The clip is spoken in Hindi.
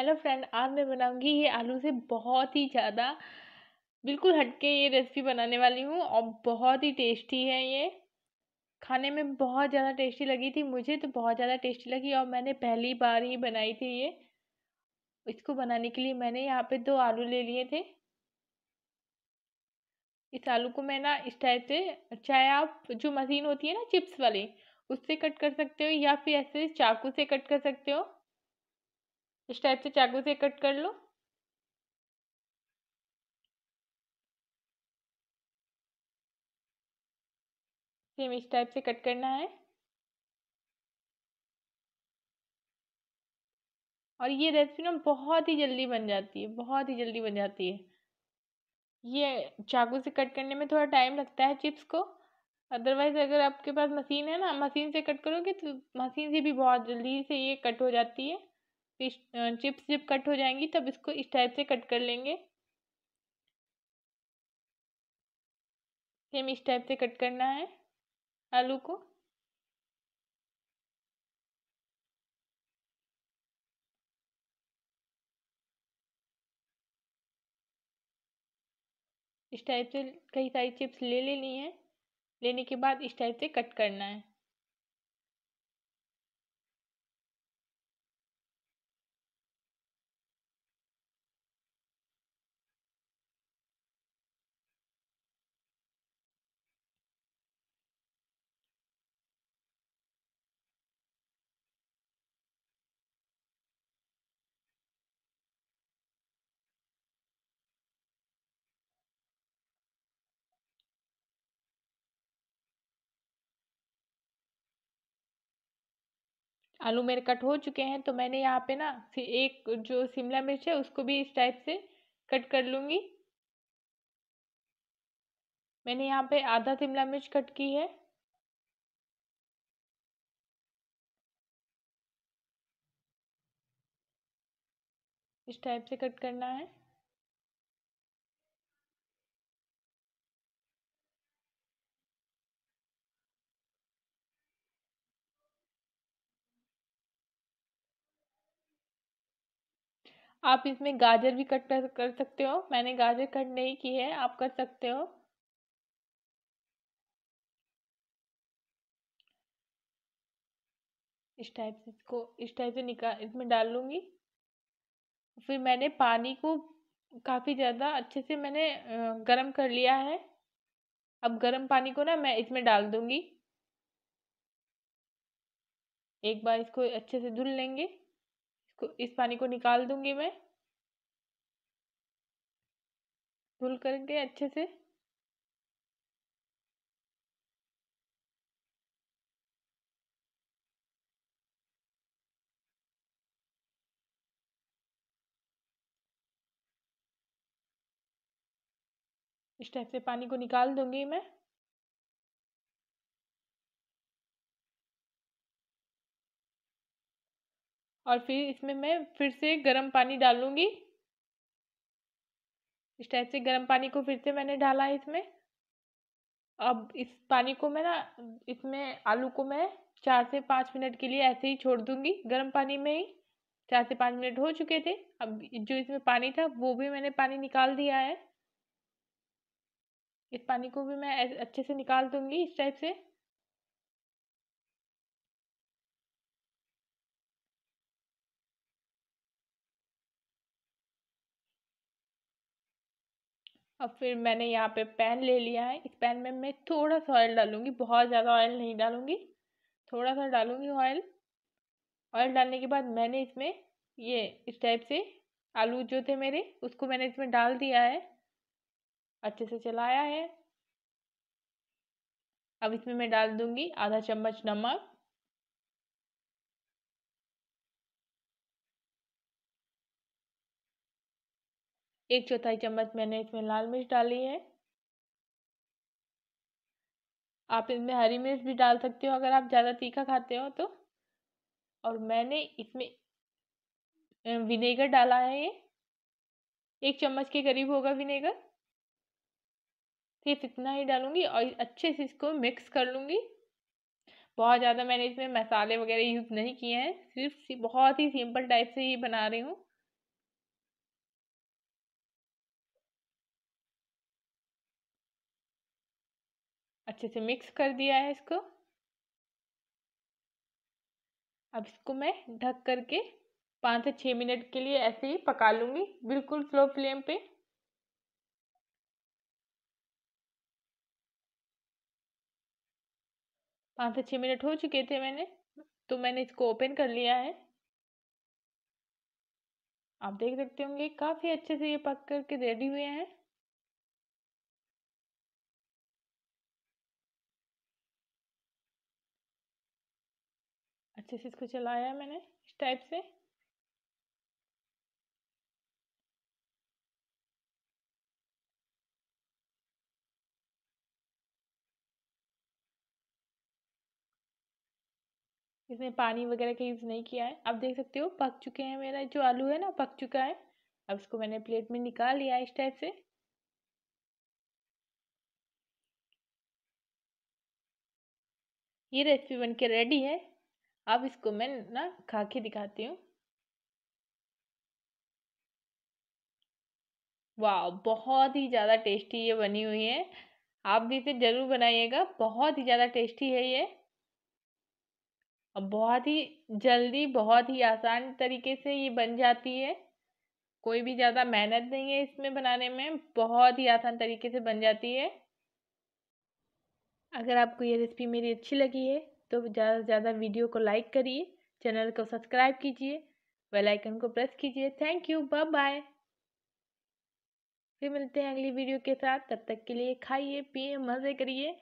हेलो फ्रेंड आज मैं बनाऊंगी ये आलू से बहुत ही ज़्यादा बिल्कुल हटके ये रेसिपी बनाने वाली हूँ और बहुत ही टेस्टी है ये खाने में बहुत ज़्यादा टेस्टी लगी थी मुझे तो बहुत ज़्यादा टेस्टी लगी और मैंने पहली बार ही बनाई थी ये इसको बनाने के लिए मैंने यहाँ पे दो आलू ले लिए थे इस आलू को मैं ना इस टाइप से चाहे आप जो मशीन होती है ना चिप्स वाली उससे कट कर सकते हो या फिर ऐसे चाकू से कट कर सकते हो इस टाइप से चाकू से कट कर लो सेम इस टाइप से कट करना है और ये रेसिपी ना बहुत ही जल्दी बन जाती है बहुत ही जल्दी बन जाती है ये चाकू से कट करने में थोड़ा टाइम लगता है चिप्स को अदरवाइज़ अगर आपके पास मशीन है ना मशीन से कट करोगे तो मशीन से भी बहुत जल्दी से ये कट हो जाती है फिश चिप्स जब कट हो जाएंगी तब इसको इस टाइप से कट कर लेंगे सेम इस टाइप से कट करना है आलू को इस टाइप से कई सारी चिप्स ले लेनी है लेने के बाद इस टाइप से कट करना है आलू मेरे कट हो चुके हैं तो मैंने यहाँ पे ना एक जो शिमला मिर्च है उसको भी इस टाइप से कट कर लूँगी मैंने यहाँ पे आधा शिमला मिर्च कट की है इस टाइप से कट करना है आप इसमें गाजर भी कट कर सकते हो मैंने गाजर कट नहीं की है आप कर सकते हो इस टाइप से इसको इस टाइप से निकाल इसमें डाल लूँगी फिर मैंने पानी को काफ़ी ज़्यादा अच्छे से मैंने गरम कर लिया है अब गरम पानी को ना मैं इसमें डाल दूँगी एक बार इसको अच्छे से धुल लेंगे इसको इस पानी को निकाल दूंगी मैं धुल करके अच्छे से इस टाइप से पानी को निकाल दूंगी मैं और फिर इसमें मैं फिर से गर्म पानी डालूँगी इस टाइप से गर्म पानी को फिर से मैंने डाला है इसमें अब इस पानी को मैं ना इसमें आलू को मैं चार से पाँच मिनट के लिए ऐसे ही छोड़ दूँगी गर्म पानी में ही चार से पाँच मिनट हो चुके थे अब जो इसमें पानी था वो भी मैंने पानी निकाल दिया है इस पानी को भी मैं अच्छे से निकाल दूँगी इस टाइप से अब फिर मैंने यहाँ पे पैन ले लिया है इस पैन में मैं थोड़ा सा ऑयल डालूँगी बहुत ज़्यादा ऑयल नहीं डालूँगी थोड़ा सा डालूँगी ऑयल ऑयल डालने के बाद मैंने इसमें ये इस टाइप से आलू जो थे मेरे उसको मैंने इसमें डाल दिया है अच्छे से चलाया है अब इसमें मैं डाल दूँगी आधा चम्मच नमक एक चौथाई चम्मच मैंने इसमें लाल मिर्च डाली है आप इसमें हरी मिर्च भी डाल सकते हो अगर आप ज़्यादा तीखा खाते हो तो और मैंने इसमें विनेगर डाला है ये एक चम्मच के करीब होगा विनेगर सिर्फ इतना ही डालूंगी और अच्छे से इसको मिक्स कर लूँगी बहुत ज़्यादा मैंने इसमें मसाले वगैरह यूज़ नहीं किए हैं सिर्फ बहुत ही सिंपल टाइप से ही बना रही हूँ अच्छे से मिक्स कर दिया है इसको अब इसको मैं ढक करके पाँच से छः मिनट के लिए ऐसे ही पका लूँगी बिल्कुल स्लो फ्लेम पे पाँच से छः मिनट हो चुके थे मैंने तो मैंने इसको ओपन कर लिया है आप देख सकते होंगे काफ़ी अच्छे से ये पक करके रेडी हुए हैं अच्छे से इसको चलाया मैंने इस टाइप से इसमें पानी वगैरह का यूज़ नहीं किया है आप देख सकते हो पक चुके हैं मेरा जो आलू है ना पक चुका है अब इसको मैंने प्लेट में निकाल लिया इस टाइप से ये रेसिपी बनके रेडी है अब इसको मैं ना खा के दिखाती हूँ वाह बहुत ही ज़्यादा टेस्टी ये बनी हुई है आप भी इसे ज़रूर बनाइएगा बहुत ही ज़्यादा टेस्टी है ये और बहुत ही जल्दी बहुत ही आसान तरीके से ये बन जाती है कोई भी ज़्यादा मेहनत नहीं है इसमें बनाने में बहुत ही आसान तरीके से बन जाती है अगर आपको ये रेसिपी मेरी अच्छी लगी है तो ज़्यादा से ज़्यादा वीडियो को लाइक करिए चैनल को सब्सक्राइब कीजिए बेल आइकन को प्रेस कीजिए थैंक यू बाय बाय फिर मिलते हैं अगली वीडियो के साथ तब तक के लिए खाइए पिए मज़े करिए